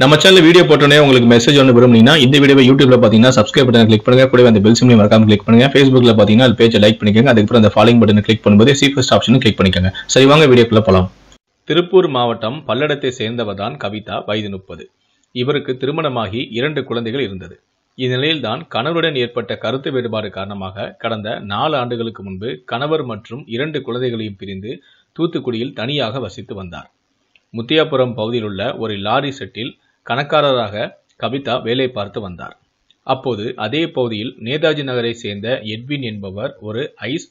நம்ம channel video போட்டோன்னே உங்களுக்கு மெசேஜ் ஒன்று விரும்புனீங்கன்னா இந்த வீடியோ யூடியூப்ல பார்த்தீங்கன்னா சப்ஸ்கிரைப் பட்டன் கிளிக் பண்ணுங்க கூட அந்த பெல் சிம்லையும் மறக்காம கிளிக் பண்ணுங்க ஃபேஸ்புக்ல பார்த்தீங்கன்னா அது பேஜை லைக் பண்ணிக்கோங்க அதுக்கப்புறம் அந்த ஃபாலோயிங் பட்டன் கிளிக் பண்ணும்போது சீஃபஸ்ட் ஆப்ஷன் கிளிக் பண்ணிக்கோங்க சரி வாங்க வீடியோக்குள்ள போகலாம் திருப்பூர் மாவட்டம் பல்லடத்தை சேர்ந்தவர் தான் கவிதா வயது முப்பது இவருக்கு திருமணமாகி இரண்டு குழந்தைகள் இருந்தது இந்நிலையில்தான் கணவருடன் ஏற்பட்ட கருத்து வேறுபாடு காரணமாக கடந்த நாலு ஆண்டுகளுக்கு முன்பு கணவர் மற்றும் இரண்டு குழந்தைகளையும் பிரிந்து தூத்துக்குடியில் தனியாக வசித்து வந்தார் முத்தியாபுரம் பகுதியில் உள்ள ஒரு லாரி செட்டில் கணக்காரராக கவிதா வேலை பார்த்து வந்தார் அப்போது அதே பகுதியில் நேதாஜி நகரை சேர்ந்த எட்வின் என்பவர் ஒரு ஐஸ்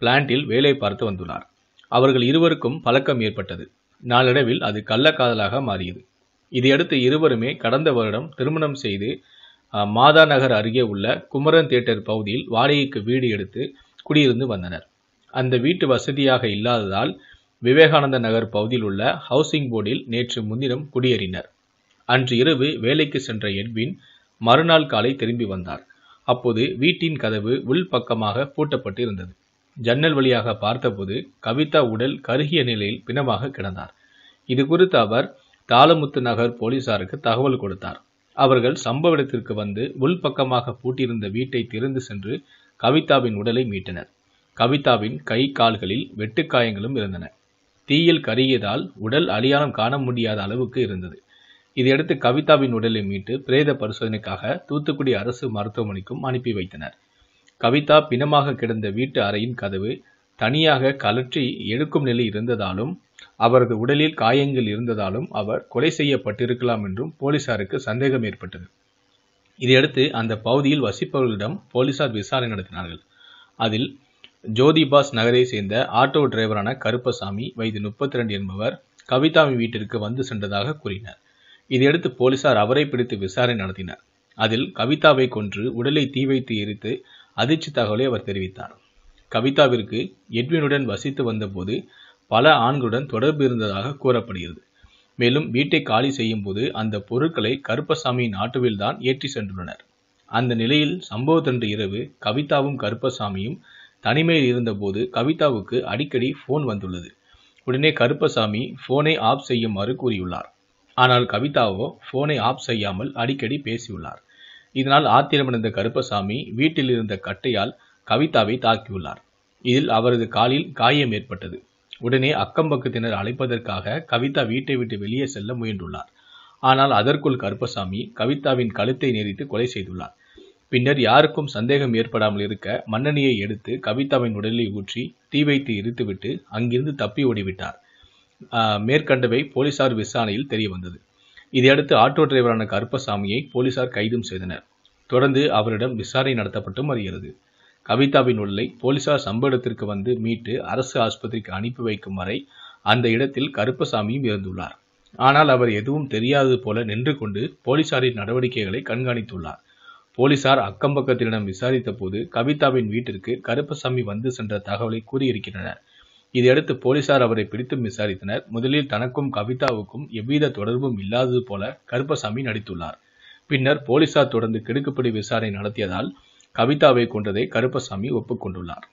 பிளான்ட்டில் வேலை பார்த்து வந்துள்ளார் அவர்கள் இருவருக்கும் பழக்கம் ஏற்பட்டது நாளடைவில் அது கள்ளக்காதலாக மாறியது இதையடுத்து இருவருமே கடந்த வருடம் திருமணம் செய்து மாதா நகர் அருகே உள்ள குமரன் தியேட்டர் பகுதியில் வாடகைக்கு வீடு எடுத்து குடியிருந்து வந்தனர் அந்த வீட்டு வசதியாக இல்லாததால் விவேகானந்த நகர் பகுதியில் உள்ள ஹவுசிங் போர்டில் நேற்று முன்தினம் குடியேறினர் அன்று இரவு வேலைக்கு சென்ற எட்வின் மறுநாள் காலை திரும்பி வந்தார் அப்போது வீட்டின் கதவு உள் பக்கமாக பூட்டப்பட்டு இருந்தது ஜன்னல் வழியாக பார்த்தபோது கவிதா உடல் கருகிய நிலையில் பிணமாக கிடந்தார் இது குறித்து அவர் தாளமுத்து நகர் போலீசாருக்கு தகவல் கொடுத்தார் அவர்கள் சம்பவ இடத்திற்கு வந்து உள் பக்கமாக பூட்டியிருந்த வீட்டை திறந்து சென்று கவிதாவின் உடலை மீட்டனர் கவிதாவின் கை கால்களில் வெட்டுக்காயங்களும் இருந்தன தீயில் கருகியதால் உடல் அழியாளம் காண முடியாத அளவுக்கு இருந்தது இதையடுத்து கவிதாவின் உடலை மீட்டு பிரேத பரிசோதனைக்காக தூத்துக்குடி அரசு மருத்துவமனைக்கும் அனுப்பி வைத்தனர் கவிதா பிணமாக கிடந்த வீட்டு அறையின் கதவு தனியாக கலற்றி எடுக்கும் நிலை இருந்ததாலும் அவரது உடலில் காயங்கள் இருந்ததாலும் அவர் கொலை செய்யப்பட்டிருக்கலாம் என்றும் போலீசாருக்கு சந்தேகம் ஏற்பட்டது இதையடுத்து அந்த பகுதியில் வசிப்பவர்களிடம் போலீசார் விசாரணை நடத்தினார்கள் அதில் ஜோதிபாஸ் நகரை சேர்ந்த ஆட்டோ டிரைவரான கருப்பசாமி வயது முப்பத்தி ரெண்டு என்பவர் கவிதாவின் வீட்டிற்கு வந்து சென்றதாக கூறினார் இதையடுத்து போலீசார் அவரை பிடித்து விசாரணை நடத்தினர் அதில் கவிதாவை கொன்று உடலை தீ வைத்து எரித்து அதிர்ச்சி தகவலை அவர் தெரிவித்தார் கவிதாவிற்கு எட்வினுடன் வசித்து வந்தபோது பல ஆண்களுடன் தொடர்பு இருந்ததாக கூறப்படுகிறது மேலும் வீட்டை காலி செய்யும் போது அந்த பொருட்களை கருப்பசாமியின் ஆட்டோவில் தான் ஏற்றி சென்றுள்ளனர் அந்த நிலையில் சம்பவத்தன்று இரவு கவிதாவும் கருப்பசாமியும் தனிமையில் இருந்தபோது கவிதாவுக்கு அடிக்கடி போன் வந்துள்ளது உடனே கருப்பசாமி போனை ஆஃப் செய்யுமாறு கூறியுள்ளார் ஆனால் கவிதாவோ போனை ஆஃப் செய்யாமல் அடிக்கடி பேசியுள்ளார் இதனால் ஆத்திரமடைந்த கருப்பசாமி வீட்டில் இருந்த கட்டையால் கவிதாவை தாக்கியுள்ளார் இதில் அவரது காலில் காயம் ஏற்பட்டது உடனே அக்கம்பக்கத்தினர் அழைப்பதற்காக கவிதா வீட்டை விட்டு வெளியே செல்ல முயன்றுள்ளார் ஆனால் அதற்குள் கருப்பசாமி கவிதாவின் கழுத்தை நெறித்து கொலை செய்துள்ளார் பின்னர் யாருக்கும் சந்தேகம் ஏற்படாமல் இருக்க மன்னனியை எடுத்து கவிதாவின் உடலில் ஊற்றி தீ வைத்து எரித்துவிட்டு அங்கிருந்து தப்பி ஓடிவிட்டார் மேற்கண்டவை போலீசார் விசாரணையில் தெரிய வந்தது இதையடுத்து ஆட்டோ டிரைவரான கருப்பசாமியை போலீசார் கைதும் செய்தனர் தொடர்ந்து அவரிடம் விசாரணை நடத்தப்பட்டும் வருகிறது கவிதாவின் உள்ளை போலீசார் சம்பவ இடத்திற்கு வந்து மீட்டு அரசு ஆஸ்பத்திரிக்கு அனுப்பி வைக்கும் வரை அந்த இடத்தில் கருப்பசாமியும் இருந்துள்ளார் ஆனால் அவர் எதுவும் தெரியாதது போல நின்று கொண்டு போலீசாரின் நடவடிக்கைகளை கண்காணித்துள்ளார் போலீசார் அக்கம்பக்கத்தினிடம் விசாரித்த போது கவிதாவின் வீட்டிற்கு கருப்பசாமி வந்து சென்ற தகவலை கூறியிருக்கின்றனர் இதையடுத்து போலீசார் அவரை பிடித்து விசாரித்தனர் முதலில் தனக்கும் கவிதாவுக்கும் எவ்வித தொடர்பும் இல்லாதது போல கருப்பசாமி நடித்துள்ளார் பின்னர் போலீசார் தொடர்ந்து கெடுக்குப்படி விசாரணை நடத்தியதால் கவிதாவை கொன்றதை கருப்பசாமி ஒப்புக்கொண்டுள்ளார்